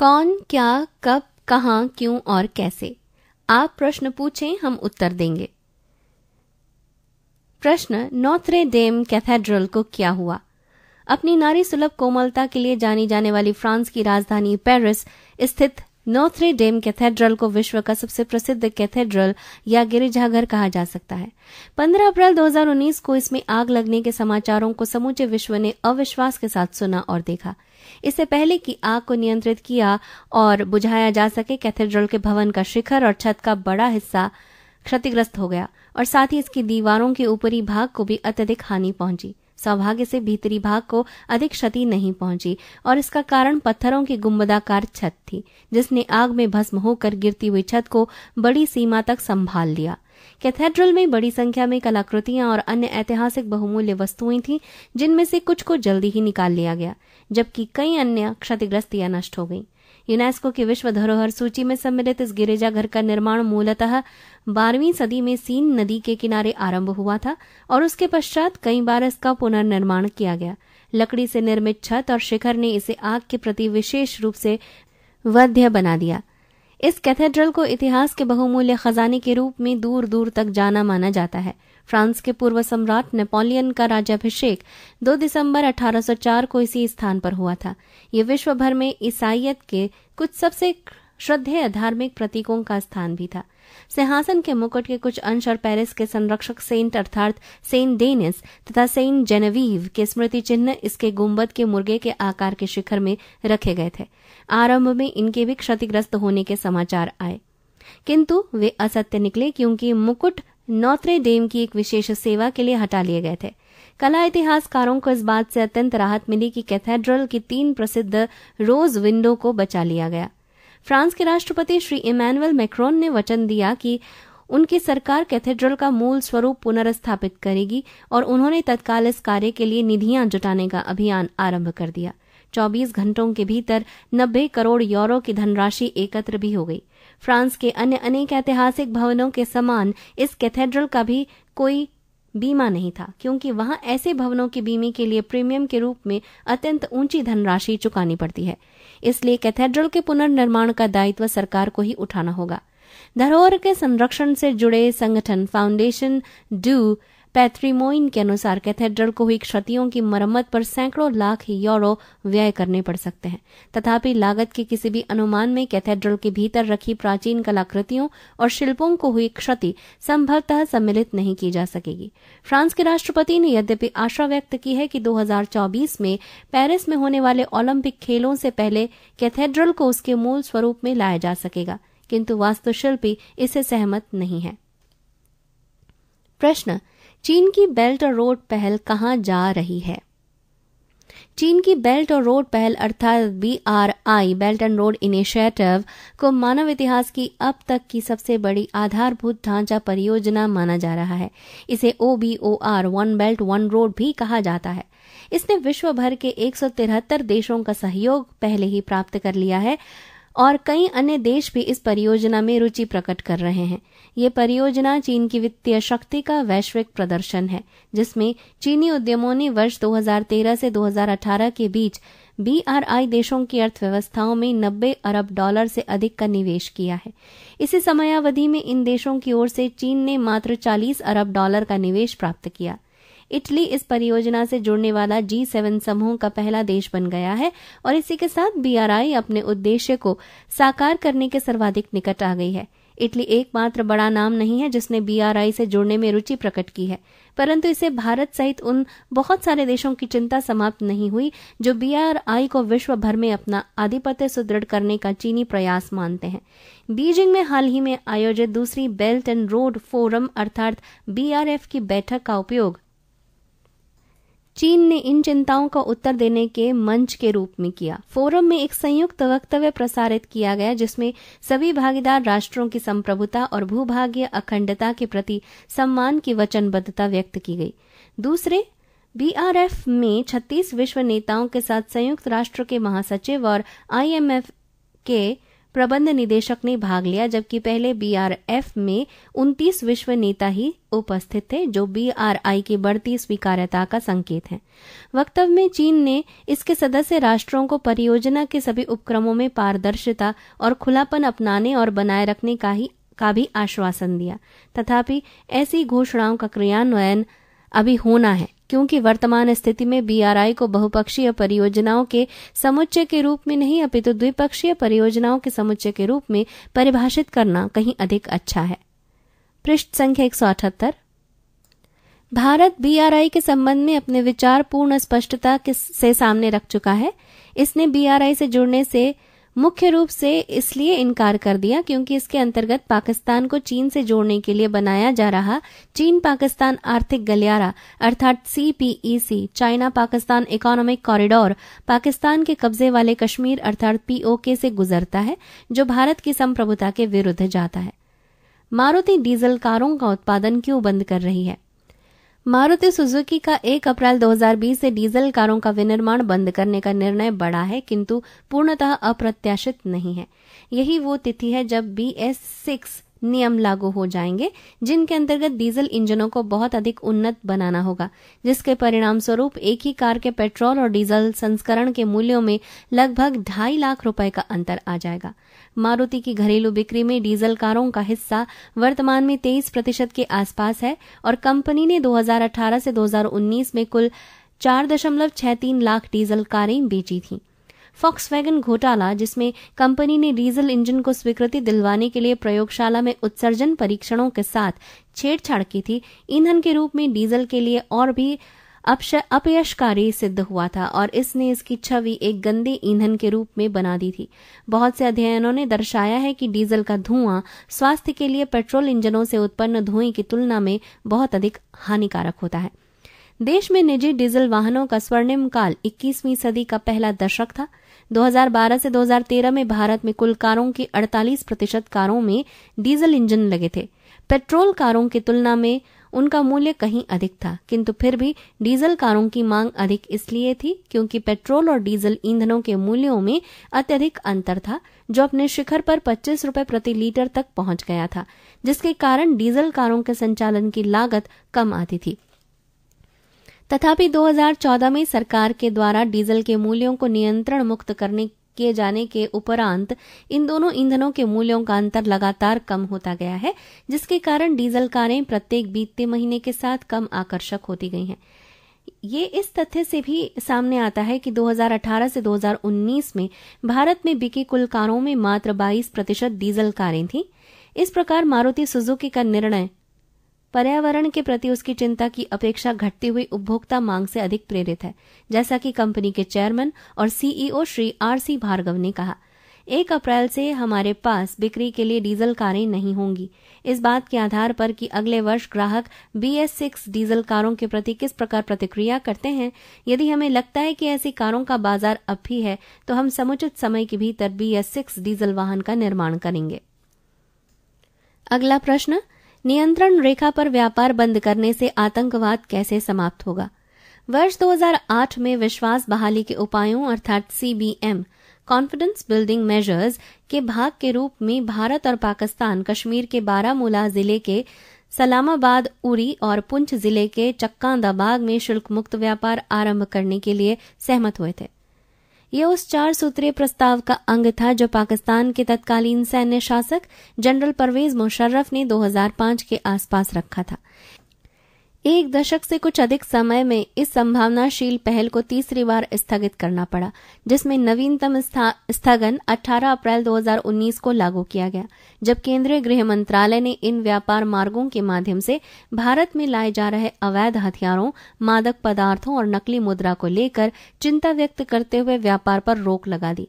कौन क्या कब कहा क्यों और कैसे आप प्रश्न पूछें हम उत्तर देंगे प्रश्न नोत्रे डेम कैथेड्रल को क्या हुआ अपनी नारी सुलभ कोमलता के लिए जानी जाने वाली फ्रांस की राजधानी पेरिस स्थित नोथ्रे डेम कैथेड्रल को विश्व का सबसे प्रसिद्ध कैथेड्रल या गिरिजाघर कहा जा सकता है 15 अप्रैल 2019 को इसमें आग लगने के समाचारों को समूचे विश्व ने अविश्वास के साथ सुना और देखा इससे पहले कि आग को नियंत्रित किया और बुझाया जा सके कैथेड्रल के भवन का शिखर और छत का बड़ा हिस्सा क्षतिग्रस्त हो गया और साथ ही इसकी दीवारों के ऊपरी भाग को भी अत्यधिक हानि पहुंची सौभाग्य से भीतरी भाग को अधिक क्षति नहीं पहुंची और इसका कारण पत्थरों की गुम्बदाकार छत थी जिसने आग में भस्म होकर गिरती हुई छत को बड़ी सीमा तक संभाल लिया कैथेड्रल में बड़ी संख्या में कलाकृतियां और अन्य ऐतिहासिक बहुमूल्य वस्तुएं थीं जिनमें से कुछ को जल्दी ही निकाल लिया गया जबकि कई अन्य क्षतिग्रस्त या नष्ट हो गईं यूनेस्को की विश्व धरोहर सूची में सम्मिलित इस गिरिजाघर का निर्माण मूलतः बारहवीं सदी में सीन नदी के किनारे आरंभ हुआ था और उसके पश्चात कई बार इसका पुनर्निर्माण किया गया लकड़ी से निर्मित छत और शिखर ने इसे आग के प्रति विशेष रूप से वध्य बना दिया इस कैथेड्रल को इतिहास के बहुमूल्य खजाने के रूप में दूर दूर तक जाना माना जाता है फ्रांस के पूर्व सम्राट नेपोलियन का राज्याभिषेक 2 दिसंबर 1804 को इसी स्थान पर हुआ था ये विश्व भर में ईसाइत के कुछ सबसे श्रद्धेय धार्मिक प्रतीकों का स्थान भी था सिंहासन के मुकुट के कुछ अंश और पेरिस के संरक्षक सेंट अर्थात सेंट डेनिस तथा सेंट जेनेवीव के स्मृति चिन्ह इसके गुंबद के मुर्गे के आकार के शिखर में रखे गए थे आरंभ में इनके भी क्षतिग्रस्त होने के समाचार आए किंतु वे असत्य निकले क्योंकि मुकुट नौत्रे डेम की एक विशेष सेवा के लिए हटा लिए गए थे कला इतिहासकारों को इस बात से अत्यंत राहत मिली कि कैथेड्रल की तीन प्रसिद्ध रोज विंडो को बचा लिया गया फ्रांस के राष्ट्रपति श्री इमैनुअल मैक्रोन ने वचन दिया कि उनकी सरकार कैथेड्रल का मूल स्वरूप पुनर्स्थापित करेगी और उन्होंने तत्काल इस कार्य के लिए निधियां जुटाने का अभियान आरंभ कर दिया 24 घंटों के भीतर 90 करोड़ यूरो की धनराशि एकत्र भी हो गई फ्रांस के अन्य अनेक ऐतिहासिक भवनों के समान इस कैथेड्रल का भी कोई बीमा नहीं था क्योंकि वहां ऐसे भवनों के बीमे के लिए प्रीमियम के रूप में अत्यंत ऊंची धनराशि चुकानी पड़ती है इसलिए कैथेड्रल के पुनर्निर्माण का दायित्व सरकार को ही उठाना होगा धरोहर के संरक्षण से जुड़े संगठन फाउंडेशन डू पैथ्रीमोइन के अनुसार कैथेड्रल को हुई क्षतियों की मरम्मत पर सैकड़ों लाख यूरो व्यय करने पड़ सकते हैं तथापि लागत के किसी भी अनुमान में कैथेड्रल के भीतर रखी प्राचीन कलाकृतियों और शिल्पों को हुई क्षति संभवतः सम्मिलित नहीं की जा सकेगी फ्रांस के राष्ट्रपति ने यद्यपि आशा व्यक्त की है कि 2024 में पेरिस में होने वाले ओलंपिक खेलों से पहले कैथेड्रल को उसके मूल स्वरूप में लाया जा सकेगा किंतु वास्तुशिल्पी इससे सहमत नहीं है प्रश्न चीन की बेल्ट और रोड पहल कहां जा रही है चीन की बेल्ट और रोड पहल अर्थात B R I belt and road initiative को मानव इतिहास की अब तक की सबसे बड़ी आधारभूत ढांचा परियोजना माना जा रहा है इसे O B O R one belt one road भी कहा जाता है इसने विश्व भर के एक देशों का सहयोग पहले ही प्राप्त कर लिया है और कई अन्य देश भी इस परियोजना में रुचि प्रकट कर रहे हैं ये परियोजना चीन की वित्तीय शक्ति का वैश्विक प्रदर्शन है जिसमें चीनी उद्यमों ने वर्ष 2013 से 2018 के बीच बीआरआई देशों की अर्थव्यवस्थाओं में 90 अरब डॉलर से अधिक का निवेश किया है इसी समयावधि में इन देशों की ओर से चीन ने मात्र 40 अरब डॉलर का निवेश प्राप्त किया इटली इस परियोजना से जुड़ने वाला जी सेवन समूह का पहला देश बन गया है और इसी के साथ बीआरआई अपने उद्देश्य को साकार करने के सर्वाधिक निकट आ गई है इटली एकमात्र बड़ा नाम नहीं है जिसने बीआरआई से जुड़ने में रुचि प्रकट की है परंतु इसे भारत सहित उन बहुत सारे देशों की चिंता समाप्त नहीं हुई जो बीआरआई को विश्व भर में अपना आधिपत्य सुदृढ़ करने का चीनी प्रयास मानते हैं बीजिंग में हाल ही में आयोजित दूसरी बेल्ट एंड रोड फोरम अर्थात बीआरएफ की बैठक का उपयोग चीन ने इन चिंताओं का उत्तर देने के मंच के रूप में किया फोरम में एक संयुक्त वक्तव्य प्रसारित किया गया जिसमें सभी भागीदार राष्ट्रों की संप्रभुता और भूभागीय अखंडता के प्रति सम्मान की वचनबद्धता व्यक्त की गई दूसरे बीआरएफ में 36 विश्व नेताओं के साथ संयुक्त राष्ट्र के महासचिव और आईएमएफ के प्रबंध निदेशक ने भाग लिया जबकि पहले बीआरएफ में उनतीस विश्व नेता ही उपस्थित थे जो बीआरआई की बढ़ती स्वीकार्यता का संकेत है वक्तव्य में चीन ने इसके सदस्य राष्ट्रों को परियोजना के सभी उपक्रमों में पारदर्शिता और खुलापन अपनाने और बनाए रखने का ही का भी आश्वासन दिया तथापि ऐसी घोषणाओं का क्रियान्वयन अभी होना है क्योंकि वर्तमान स्थिति में बीआरआई को बहुपक्षीय परियोजनाओं के समुच्चय के रूप में नहीं अपितु तो द्विपक्षीय परियोजनाओं के समुच्चय के रूप में परिभाषित करना कहीं अधिक अच्छा है पृष्ठ संख्या एक भारत बीआरआई के संबंध में अपने विचार पूर्ण स्पष्टता से सामने रख चुका है इसने बीआरआई से जुड़ने से मुख्य रूप से इसलिए इनकार कर दिया क्योंकि इसके अंतर्गत पाकिस्तान को चीन से जोड़ने के लिए बनाया जा रहा चीन पाकिस्तान आर्थिक गलियारा अर्थात CPEC e China Pakistan economic corridor Pakistan के कब्जे वाले कश्मीर अर्थात पीओके से गुजरता है जो भारत की संप्रभुता के विरुद्ध जाता है मारुति डीजल कारों का उत्पादन क्यों बंद कर रही है मारुति सुजुकी का 1 अप्रैल 2020 से डीजल कारों का विनिर्माण बंद करने का निर्णय बड़ा है किंतु पूर्णतः अप्रत्याशित नहीं है यही वो तिथि है जब बी एस सिक्स नियम लागू हो जाएंगे जिनके अंतर्गत डीजल इंजनों को बहुत अधिक उन्नत बनाना होगा जिसके परिणाम स्वरूप एक ही कार के पेट्रोल और डीजल संस्करण के मूल्यों में लगभग ढाई लाख रुपए का अंतर आ जाएगा मारुति की घरेलू बिक्री में डीजल कारों का हिस्सा वर्तमान में तेईस प्रतिशत के आसपास है और कंपनी ने 2018 से 2019 में कुल 4.63 लाख डीजल कारें बेची थीं फॉक्स वैगन घोटाला जिसमें कंपनी ने डीजल इंजन को स्वीकृति दिलवाने के लिए प्रयोगशाला में उत्सर्जन परीक्षणों के साथ छेड़छाड़ की थी ईंधन के रूप में डीजल के लिए और भी अपयशकारी सिद्ध हुआ था और इसने इसकी छवि एक गंदे ईंधन के रूप में बना दी थी बहुत से अध्ययनों ने दर्शाया है कि डीजल का धुआं स्वास्थ्य के लिए पेट्रोल इंजनों से उत्पन्न धुएं की तुलना में बहुत अधिक हानिकारक होता है देश में निजी डीजल वाहनों का स्वर्णिम काल 21वीं सदी का पहला दशक था 2012 से 2013 में भारत में कुल कारों के 48 प्रतिशत कारों में डीजल इंजन लगे थे पेट्रोल कारों की तुलना में उनका मूल्य कहीं अधिक था किंतु फिर भी डीजल कारों की मांग अधिक इसलिए थी क्योंकि पेट्रोल और डीजल ईंधनों के मूल्यों में अत्यधिक अंतर था जो अपने शिखर पर पच्चीस रूपये प्रति लीटर तक पहुंच गया था जिसके कारण डीजल कारों के संचालन की लागत कम आती थी तथापि 2014 में सरकार के द्वारा डीजल के मूल्यों को नियंत्रण मुक्त करने किए जाने के उपरांत इन दोनों ईंधनों के मूल्यों का अंतर लगातार कम होता गया है जिसके कारण डीजल कारें प्रत्येक बीतते महीने के साथ कम आकर्षक होती गई हैं ये इस तथ्य से भी सामने आता है कि 2018 से 2019 में भारत में बिकी कुल कारों में मात्र 22 प्रतिशत डीजल कारें थीं इस प्रकार मारुति सुजुकी का निर्णय पर्यावरण के प्रति उसकी चिंता की अपेक्षा घटती हुई उपभोक्ता मांग से अधिक प्रेरित है जैसा कि कंपनी के चेयरमैन और CEO e Shri R C Bhargava ने कहा एक अप्रैल से हमारे पास बिक्री के लिए डीजल कारें नहीं होंगी इस बात के आधार पर कि अगले वर्ष ग्राहक बी एस सिक्स डीजल कारों के प्रति किस प्रकार प्रतिक्रिया करते हैं यदि हमें लगता है कि ऐसी कारों का बाजार अब भी है तो हम समुचित समय के भीतर बी एस सिक्स डीजल वाहन का निर्माण करेंगे अगला प्रश्न नियंत्रण रेखा पर व्यापार बंद करने से आतंकवाद कैसे समाप्त होगा वर्ष 2008 में विश्वास बहाली के उपायों अर्थात सीबीएम कॉन्फिडेंस बिल्डिंग मेजर्स के भाग के रूप में भारत और पाकिस्तान कश्मीर के बारामूला जिले के सलामाबाद उरी और पुंछ जिले के चक्कांदाबाग में शुल्क मुक्त व्यापार आरंभ करने के लिए सहमत हुए थे यह उस चार सूत्रीय प्रस्ताव का अंग था जो पाकिस्तान के तत्कालीन सैन्य शासक जनरल परवेज मुशर्रफ ने 2005 के आसपास रखा था एक दशक से कुछ अधिक समय में इस संभावनाशील पहल को तीसरी बार स्थगित करना पड़ा जिसमें नवीनतम स्थगन 18 अप्रैल 2019 को लागू किया गया जब केंद्रीय गृह मंत्रालय ने इन व्यापार मार्गों के माध्यम से भारत में लाए जा रहे अवैध हथियारों मादक पदार्थों और नकली मुद्रा को लेकर चिंता व्यक्त करते हुए व्यापार पर रोक लगा दी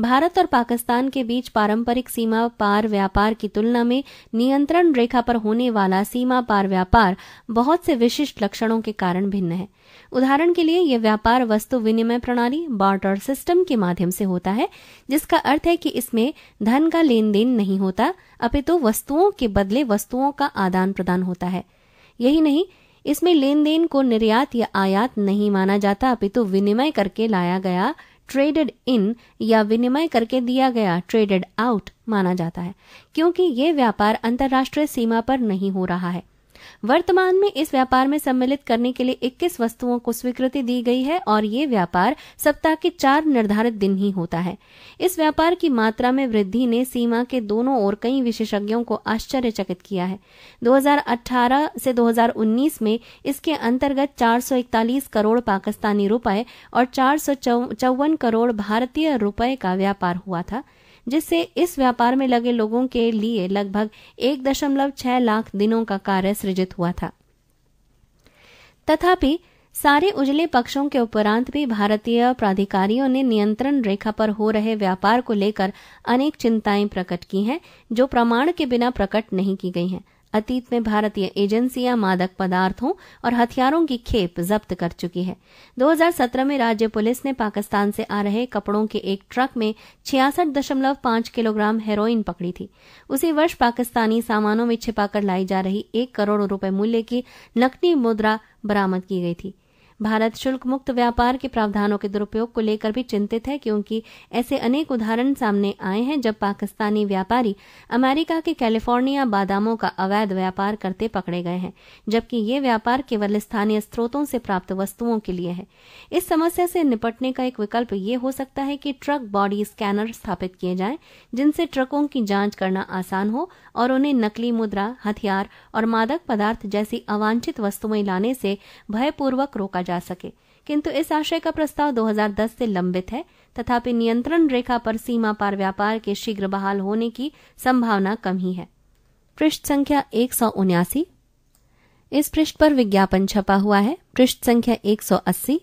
भारत और पाकिस्तान के बीच पारंपरिक सीमा पार व्यापार की तुलना में नियंत्रण रेखा पर होने वाला सीमा पार व्यापार बहुत से विशिष्ट लक्षणों के कारण भिन्न है उदाहरण के लिए यह व्यापार वस्तु विनिमय प्रणाली बार्टर सिस्टम के माध्यम से होता है जिसका अर्थ है कि इसमें धन का लेन देन नहीं होता अपितु तो वस्तुओं के बदले वस्तुओं का आदान प्रदान होता है यही नहीं इसमें लेन देन को निर्यात या आयात नहीं माना जाता अपितु तो विनिमय करके लाया गया ट्रेडेड इन या विनिमय करके दिया गया ट्रेडेड आउट माना जाता है क्योंकि ये व्यापार अंतर्राष्ट्रीय सीमा पर नहीं हो रहा है वर्तमान में इस व्यापार में सम्मिलित करने के लिए इक्कीस वस्तुओं को स्वीकृति दी गई है और ये व्यापार सप्ताह के चार निर्धारित दिन ही होता है इस व्यापार की मात्रा में वृद्धि ने सीमा के दोनों ओर कई विशेषज्ञों को आश्चर्यचकित किया है 2018 से 2019 में इसके अंतर्गत 441 करोड़ पाकिस्तानी रुपए और चार करोड़ भारतीय रुपए का व्यापार हुआ था जिससे इस व्यापार में लगे लोगों के लिए लगभग एक दशमलव छह लाख दिनों का कार्य सृजित हुआ था तथापि सारे उजले पक्षों के उपरांत भी भारतीय प्राधिकारियों ने नियंत्रण रेखा पर हो रहे व्यापार को लेकर अनेक चिंताएं प्रकट की हैं जो प्रमाण के बिना प्रकट नहीं की गई हैं अतीत में भारतीय एजेंसियां मादक पदार्थों और हथियारों की खेप जब्त कर चुकी है 2017 में राज्य पुलिस ने पाकिस्तान से आ रहे कपड़ों के एक ट्रक में छियासठ किलोग्राम हेरोइन पकड़ी थी उसी वर्ष पाकिस्तानी सामानों में छिपाकर लाई जा रही एक करोड़ रुपए मूल्य की नकली मुद्रा बरामद की गई थी भारत शुल्क मुक्त व्यापार के प्रावधानों के दुरुपयोग को लेकर भी चिंतित है क्योंकि ऐसे अनेक उदाहरण सामने आए हैं जब पाकिस्तानी व्यापारी अमेरिका के कैलिफोर्निया बादामों का अवैध व्यापार करते पकड़े गए हैं जबकि ये व्यापार केवल स्थानीय स्रोतों से प्राप्त वस्तुओं के लिए है इस समस्या से निपटने का एक विकल्प ये हो सकता है कि ट्रक बॉडी स्कैनर स्थापित किए जाएं जिनसे ट्रकों की जांच करना आसान हो और उन्हें नकली मुद्रा हथियार और मादक पदार्थ जैसी अवांछित वस्तुएं लाने से भयपूर्वक रोका जा जा सके किंतु इस आशय का प्रस्ताव 2010 से लंबित है तथापि नियंत्रण रेखा पर सीमा पार व्यापार के शीघ्र बहाल होने की संभावना कम ही है पृष्ठ संख्या एक इस पृष्ठ पर विज्ञापन छपा हुआ है पृष्ठ संख्या 180